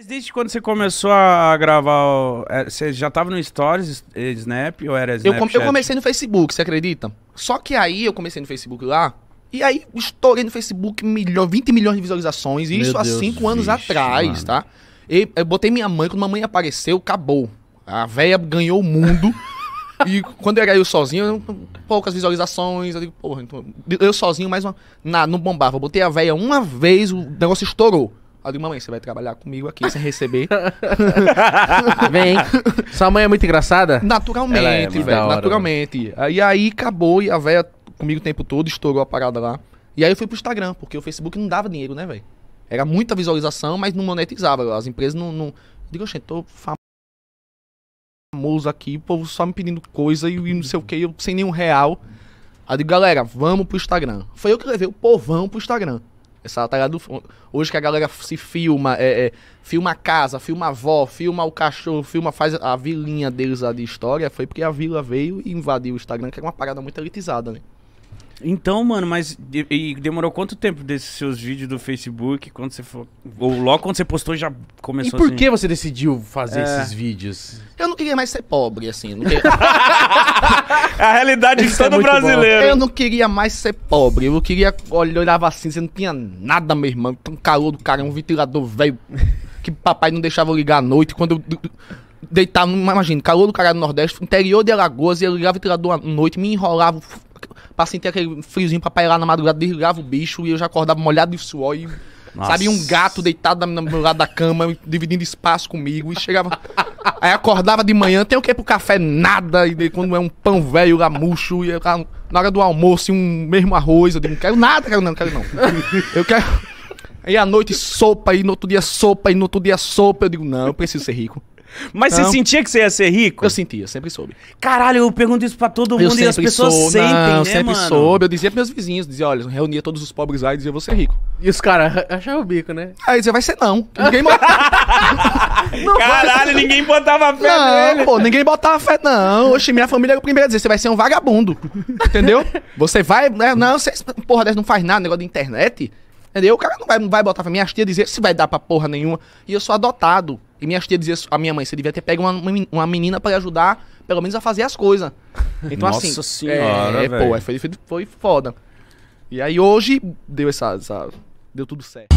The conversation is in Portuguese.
Mas desde quando você começou a gravar, é, você já tava no Stories, eh, Snap ou era Snapchat? Eu, eu comecei no Facebook, você acredita? Só que aí eu comecei no Facebook lá, e aí estourei no Facebook milho, 20 milhões de visualizações, e isso Deus há 5 anos vixe, atrás, mano. tá? E eu eh, botei minha mãe, quando minha mãe apareceu, acabou. A véia ganhou o mundo. e quando eu era eu sozinho, poucas visualizações. Eu digo, porra, então, eu sozinho mais uma. Na, não bombava. Eu botei a véia uma vez, o negócio estourou. Eu digo, mamãe, você vai trabalhar comigo aqui sem receber. Vem. Sua mãe é muito engraçada? Naturalmente, é, velho. Naturalmente. E aí acabou, e a velha comigo o tempo todo, estourou a parada lá. E aí eu fui pro Instagram, porque o Facebook não dava dinheiro, né, velho? Era muita visualização, mas não monetizava. As empresas não. não... Eu digo, gente, tô famoso aqui, o povo só me pedindo coisa e, não sei o que, eu sem nenhum real. Aí eu digo, galera, vamos pro Instagram. Foi eu que levei o povão pro Instagram. Essa tá do... Hoje que a galera se filma, é, é, filma a casa, filma a avó, filma o cachorro, filma, faz a vilinha deles de história, foi porque a vila veio e invadiu o Instagram, que era é uma parada muito elitizada, né? Então, mano, mas e, e demorou quanto tempo desses seus vídeos do Facebook? Quando você foi, ou logo quando você postou já começou E por assim? que você decidiu fazer É. esses vídeos? Eu não queria mais ser pobre, assim. não queria- é A realidade de é todo bom. brasileiro. Eu não queria mais ser pobre. Eu queria. eu olhava assim, você não tinha nada, meu irmão. Tão calor do cara, um ventilador velho. Que papai não deixava eu ligar à noite. Quando eu deitava, imagina, calor do cara do Nordeste, interior de Alagoas, e eu ligava o ventilador à noite, me enrolava pra sentir aquele friozinho pra lá na madrugada, desligava o bicho e eu já acordava molhado de suor e. Nossa. Sabe, um gato deitado no meu lado da cama, dividindo espaço comigo, e chegava. Aí acordava de manhã, tem o que pro café? Nada. E daí, quando é um pão velho, gamucho, e eu, ah, na hora do almoço, um mesmo arroz, eu digo, não quero nada, quero não, quero não. Eu quero. Aí à noite sopa, e no outro dia sopa, e no outro dia sopa. Eu digo, não, eu preciso ser rico. Mas você sentia que você ia ser rico? Eu sentia, sempre soube. Caralho, eu pergunto isso pra todo mundo eu e as pessoas sou, sentem, não, né, sempre mano? soube. Eu dizia pros meus vizinhos, dizia, olha, reunia todos os pobres lá e dizia, você é rico. E os caras achavam o bico, né? Aí dizia, vai ser não. Ninguém botava... Caralho, ninguém botava fé não, nele. pô, ninguém botava fé, não. Oxi, minha família é o primeiro a dizer, você vai ser um vagabundo, entendeu? Você vai... Né? Não, você, porra, não faz nada, negócio de internet, entendeu? O cara não vai, não vai botar pra minha tia dizer, se vai dar pra porra nenhuma. E eu sou adotado. E minha tia dizia, a minha mãe, você devia ter pego uma, uma menina para ajudar, pelo menos a fazer as coisas. Então Nossa assim, senhora, é, é pô, é, foi, foi, foi foda. E aí hoje deu essa, essa deu tudo certo.